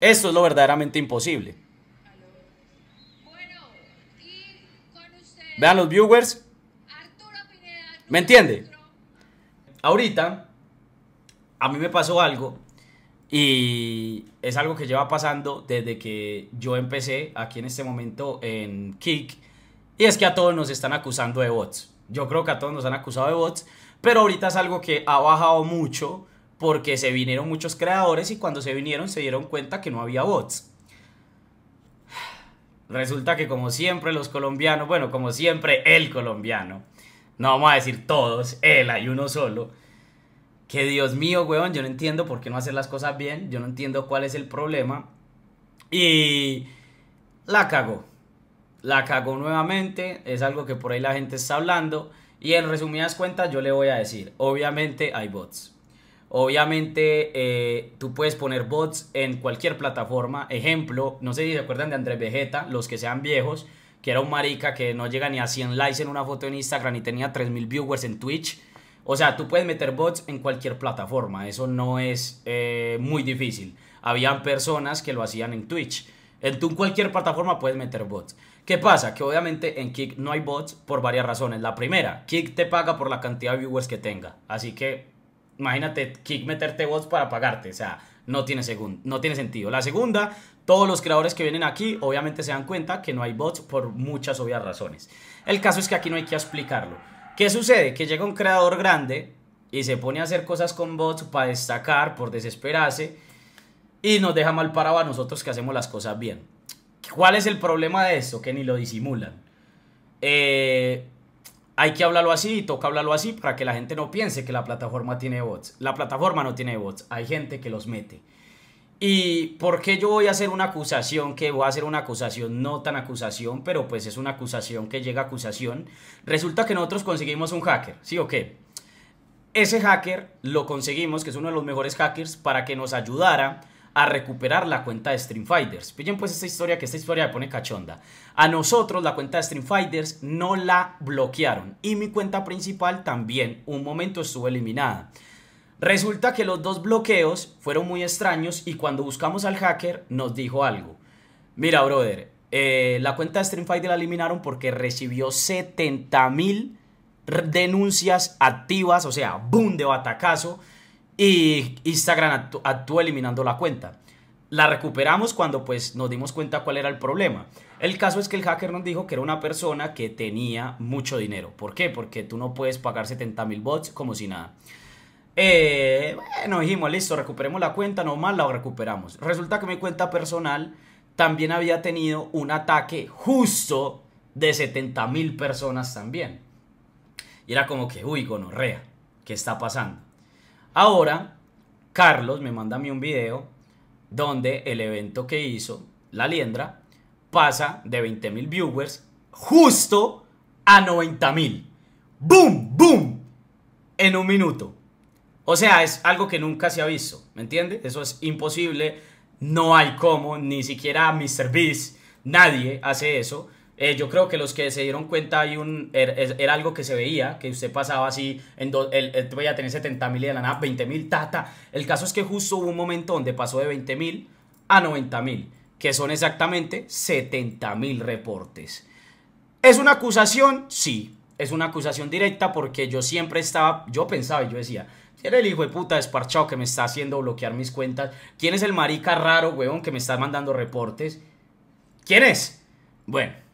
Esto es lo verdaderamente imposible. Vean los viewers. ¿Me entiende? Ahorita, a mí me pasó algo y es algo que lleva pasando desde que yo empecé aquí en este momento en Kick. Y es que a todos nos están acusando de bots. Yo creo que a todos nos han acusado de bots. Pero ahorita es algo que ha bajado mucho porque se vinieron muchos creadores y cuando se vinieron se dieron cuenta que no había bots. Resulta que como siempre los colombianos, bueno, como siempre el colombiano, no vamos a decir todos, él, hay uno solo, que Dios mío, weón, yo no entiendo por qué no hacer las cosas bien, yo no entiendo cuál es el problema. Y la cagó, la cagó nuevamente, es algo que por ahí la gente está hablando. Y en resumidas cuentas yo le voy a decir, obviamente hay bots, Obviamente, eh, tú puedes poner bots en cualquier plataforma. Ejemplo, no sé si se acuerdan de Andrés Vegeta, los que sean viejos, que era un marica que no llega ni a 100 likes en una foto en Instagram y tenía 3000 viewers en Twitch. O sea, tú puedes meter bots en cualquier plataforma. Eso no es eh, muy difícil. Habían personas que lo hacían en Twitch. En cualquier plataforma puedes meter bots. ¿Qué pasa? Que obviamente en Kick no hay bots por varias razones. La primera, Kick te paga por la cantidad de viewers que tenga. Así que imagínate, Kick meterte bots para pagarte. O sea, no tiene, no tiene sentido. La segunda, todos los creadores que vienen aquí obviamente se dan cuenta que no hay bots por muchas obvias razones. El caso es que aquí no hay que explicarlo. ¿Qué sucede? Que llega un creador grande y se pone a hacer cosas con bots para destacar, por desesperarse, y nos deja mal parado a nosotros que hacemos las cosas bien. ¿Cuál es el problema de esto? Que ni lo disimulan. Eh, hay que hablarlo así y toca hablarlo así para que la gente no piense que la plataforma tiene bots. La plataforma no tiene bots, hay gente que los mete. ¿Y por qué yo voy a hacer una acusación? Que voy a hacer una acusación, no tan acusación, pero pues es una acusación que llega a acusación. Resulta que nosotros conseguimos un hacker, ¿sí o qué? Ese hacker lo conseguimos, que es uno de los mejores hackers, para que nos ayudara a recuperar la cuenta de Stream Fighters. pues esta historia que esta historia me pone cachonda. A nosotros la cuenta de Stream Fighters no la bloquearon y mi cuenta principal también un momento estuvo eliminada. Resulta que los dos bloqueos fueron muy extraños y cuando buscamos al hacker nos dijo algo. Mira, brother, eh, la cuenta de Stream Fighter la eliminaron porque recibió 70 mil denuncias activas, o sea, boom de batacazo y Instagram actuó eliminando la cuenta. La recuperamos cuando pues nos dimos cuenta cuál era el problema. El caso es que el hacker nos dijo que era una persona que tenía mucho dinero. ¿Por qué? Porque tú no puedes pagar 70 mil bots como si nada. Eh, bueno, dijimos, listo, recuperemos la cuenta, nomás la recuperamos. Resulta que mi cuenta personal también había tenido un ataque justo de 70,000 mil personas también. Y era como que, uy, gonorrea, ¿qué está pasando? Ahora, Carlos me manda a mí un video donde el evento que hizo la liendra pasa de 20 mil viewers justo a 90 mil. ¡Boom! ¡Boom! En un minuto. O sea, es algo que nunca se ha visto, ¿me entiendes? Eso es imposible, no hay cómo, ni siquiera MrBeast, nadie hace eso. Eh, yo creo que los que se dieron cuenta hay un, er, era, algo que se veía, que usted pasaba así, en do, voy a tener 70 mil y de la nada 20 mil, tata El caso es que justo hubo un momento donde pasó de 20 mil a 90 mil, que son exactamente 70 mil reportes. ¿Es una acusación? Sí, es una acusación directa porque yo siempre estaba, yo pensaba y yo decía, ¿Quién es el hijo de puta desparchado que me está haciendo bloquear mis cuentas? ¿Quién es el marica raro, weón, que me está mandando reportes? ¿Quién es? Bueno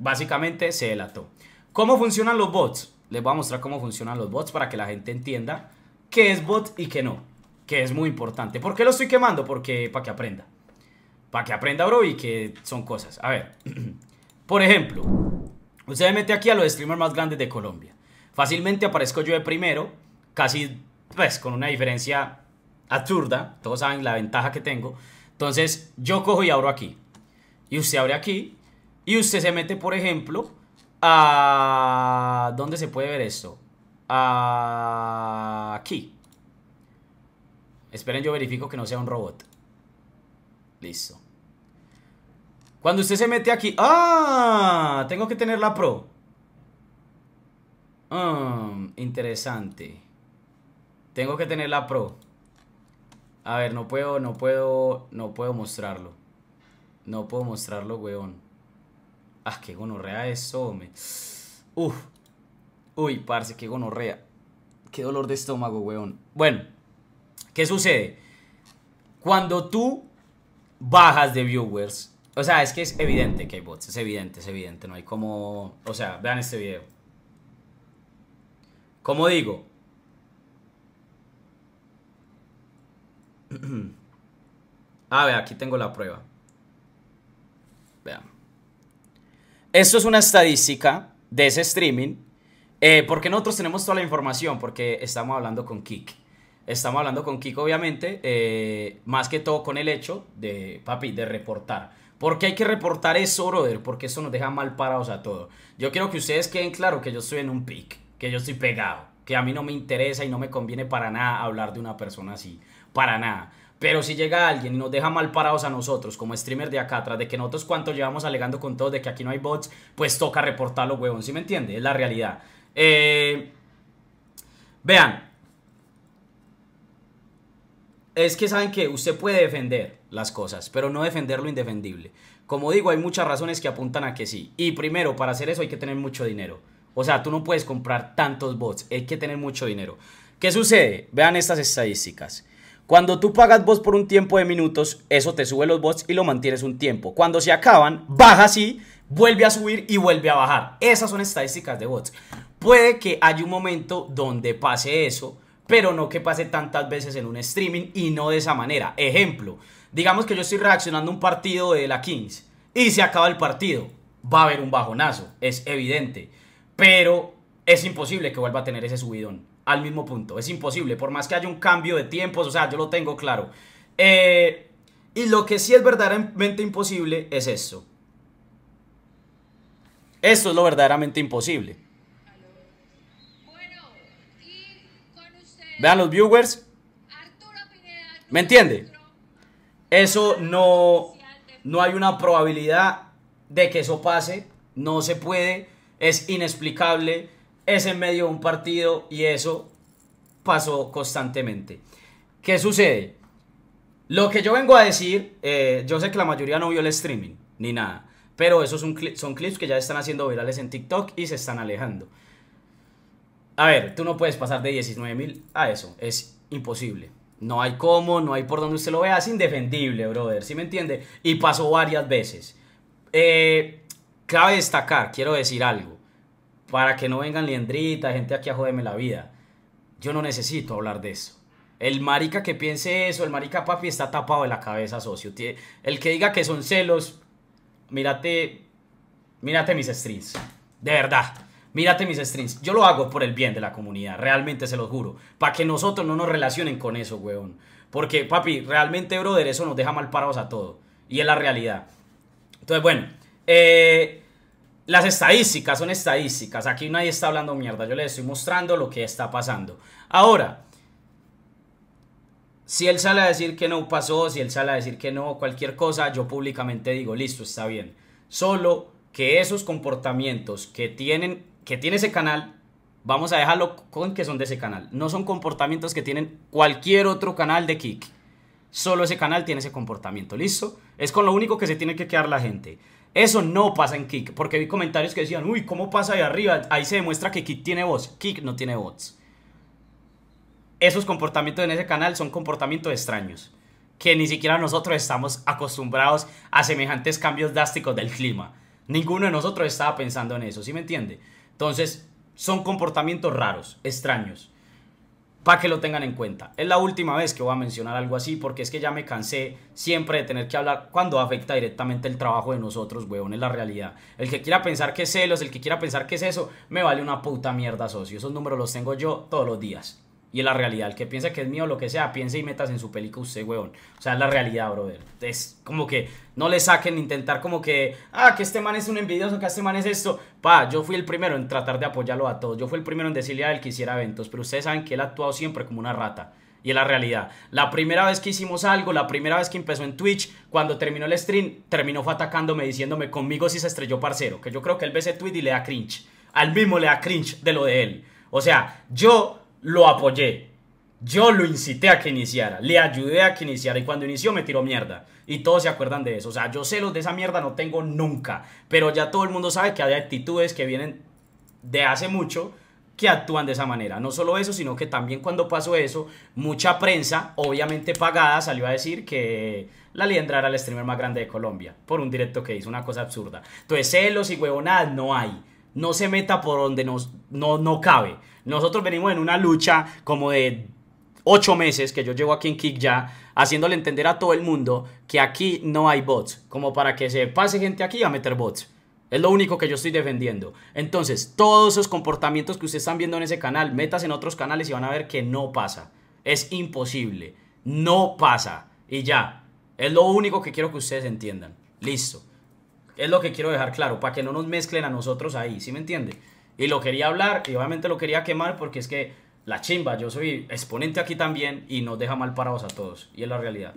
básicamente se delató. ¿Cómo funcionan los bots? Les voy a mostrar cómo funcionan los bots para que la gente entienda qué es bot y qué no, que es muy importante. ¿Por qué lo estoy quemando? Porque para que aprenda. Para que aprenda, bro, y que son cosas. A ver, por ejemplo, usted me mete aquí a los streamers más grandes de Colombia. Fácilmente aparezco yo de primero, casi pues con una diferencia absurda. Todos saben la ventaja que tengo. Entonces, yo cojo y abro aquí. Y usted abre aquí y usted se mete, por ejemplo, a... ¿Dónde se puede ver esto? Aquí. Esperen, yo verifico que no sea un robot. Listo. Cuando usted se mete aquí... ¡Ah! Tengo que tener la pro. Mm, interesante. Tengo que tener la pro. A ver, no puedo, no puedo, no puedo mostrarlo. No puedo mostrarlo, weón. Ah, qué gonorrea eso, hombre. Uf. Uy, parce, qué gonorrea. Qué dolor de estómago, weón. Bueno, ¿qué sucede? Cuando tú bajas de viewers, o sea, es que es evidente que hay bots, es evidente, es evidente, no hay como... O sea, vean este video. Como digo... A ver, aquí tengo la prueba. Esto es una estadística de ese streaming, eh, porque nosotros tenemos toda la información, porque estamos hablando con Kik. Estamos hablando con Kik, obviamente, eh, más que todo con el hecho de, papi, de reportar. Porque hay que reportar eso, brother, porque eso nos deja mal parados a todos. Yo quiero que ustedes queden claro que yo estoy en un pic, que yo estoy pegado, que a mí no me interesa y no me conviene para nada hablar de una persona así, para nada. Pero si llega alguien y nos deja mal parados a nosotros como streamer de acá, tras de que nosotros cuánto llevamos alegando con todos de que aquí no hay bots, pues toca reportar los huevón, ¿sí me entiende? Es la realidad. Eh, vean. Es que saben que usted puede defender las cosas, pero no defender lo indefendible. Como digo, hay muchas razones que apuntan a que sí. Y primero, para hacer eso hay que tener mucho dinero. O sea, tú no puedes comprar tantos bots, hay que tener mucho dinero. ¿Qué sucede? Vean estas estadísticas. Cuando tú pagas bots por un tiempo de minutos, eso te sube los bots y lo mantienes un tiempo. Cuando se acaban, baja así, vuelve a subir y vuelve a bajar. Esas son estadísticas de bots. Puede que haya un momento donde pase eso, pero no que pase tantas veces en un streaming y no de esa manera. Ejemplo, digamos que yo estoy reaccionando a un partido de la Kings y se acaba el partido. Va a haber un bajonazo, es evidente. Pero es imposible que vuelva a tener ese subidón al mismo punto. Es imposible, por más que haya un cambio de tiempos, o sea, yo lo tengo claro. Eh, y lo que sí es verdaderamente imposible es eso. Esto es lo verdaderamente imposible. Vean los viewers. ¿Me entiende? Eso no, no hay una probabilidad de que eso pase. No se puede. Es inexplicable es en medio de un partido y eso pasó constantemente. ¿Qué sucede? Lo que yo vengo a decir, eh, yo sé que la mayoría no vio el streaming, ni nada, pero esos son, clips que ya están haciendo virales en TikTok y se están alejando. A ver, tú no puedes pasar de 19.000 mil a eso, es imposible. No hay cómo, no hay por donde usted lo vea, es indefendible, brother, ¿sí me entiende? Y pasó varias veces. Eh, cabe destacar, quiero decir algo para que no vengan liendritas, gente aquí a joderme la vida. Yo no necesito hablar de eso. El marica que piense eso, el marica papi está tapado de la cabeza, socio. El que diga que son celos, mírate, mírate mis strings. De verdad, mírate mis strings. Yo lo hago por el bien de la comunidad, realmente se los juro. Para que nosotros no nos relacionen con eso, weón. Porque, papi, realmente, brother, eso nos deja mal parados a todos. Y es la realidad. Entonces, bueno, eh, las estadísticas son estadísticas. Aquí nadie está hablando mierda. Yo les estoy mostrando lo que está pasando. Ahora, si él sale a decir que no pasó, si él sale a decir que no, cualquier cosa, yo públicamente digo, listo, está bien. Solo que esos comportamientos que, tienen, que tiene ese canal, vamos a dejarlo con que son de ese canal. No son comportamientos que tienen cualquier otro canal de Kick. Solo ese canal tiene ese comportamiento, ¿listo? Es con lo único que se tiene que quedar la gente. Eso no pasa en Kick, porque vi comentarios que decían, uy, ¿cómo pasa ahí arriba? Ahí se demuestra que Kick tiene bots. Kick no tiene bots. Esos comportamientos en ese canal son comportamientos extraños, que ni siquiera nosotros estamos acostumbrados a semejantes cambios drásticos del clima. Ninguno de nosotros estaba pensando en eso, ¿sí me entiende? Entonces, son comportamientos raros, extraños para que lo tengan en cuenta. Es la última vez que voy a mencionar algo así porque es que ya me cansé siempre de tener que hablar cuando afecta directamente el trabajo de nosotros, weón, En la realidad. El que quiera pensar que es celos, el que quiera pensar que es eso, me vale una puta mierda, socio. Esos números los tengo yo todos los días. Y en la realidad, el que piensa que es mío o lo que sea, piense y metas en su película usted, weón. O sea, es la realidad, brother. Es como que no le saquen intentar como que, ah, que este man es un envidioso, que este man es esto. Pa, yo fui el primero en tratar de apoyarlo a todos. Yo fui el primero en decirle a él que hiciera eventos. Pero ustedes saben que él ha actuado siempre como una rata. Y es la realidad. La primera vez que hicimos algo, la primera vez que empezó en Twitch, cuando terminó el stream, terminó fue atacándome, diciéndome, conmigo si se estrelló parcero. Que yo creo que él ve ese tweet y le da cringe. Al mismo le da cringe de lo de él. O sea, yo lo apoyé. Yo lo incité a que iniciara, le ayudé a que iniciara y cuando inició me tiró mierda. Y todos se acuerdan de eso. O sea, yo celos de esa mierda no tengo nunca. Pero ya todo el mundo sabe que hay actitudes que vienen de hace mucho que actúan de esa manera. No solo eso, sino que también cuando pasó eso, mucha prensa, obviamente pagada, salió a decir que la Liendra era el streamer más grande de Colombia por un directo que hizo, una cosa absurda. Entonces, celos y huevonadas no hay no se meta por donde no, no cabe. Nosotros venimos en una lucha como de ocho meses que yo llevo aquí en Kick ya, haciéndole entender a todo el mundo que aquí no hay bots, como para que se pase gente aquí a meter bots. Es lo único que yo estoy defendiendo. Entonces, todos esos comportamientos que ustedes están viendo en ese canal, metas en otros canales y van a ver que no pasa. Es imposible. No pasa. Y ya. Es lo único que quiero que ustedes entiendan. Listo. Es lo que quiero dejar claro, para que no nos mezclen a nosotros ahí, ¿sí me entiende? Y lo quería hablar y obviamente lo quería quemar porque es que la chimba, yo soy exponente aquí también y nos deja mal parados a todos, y es la realidad.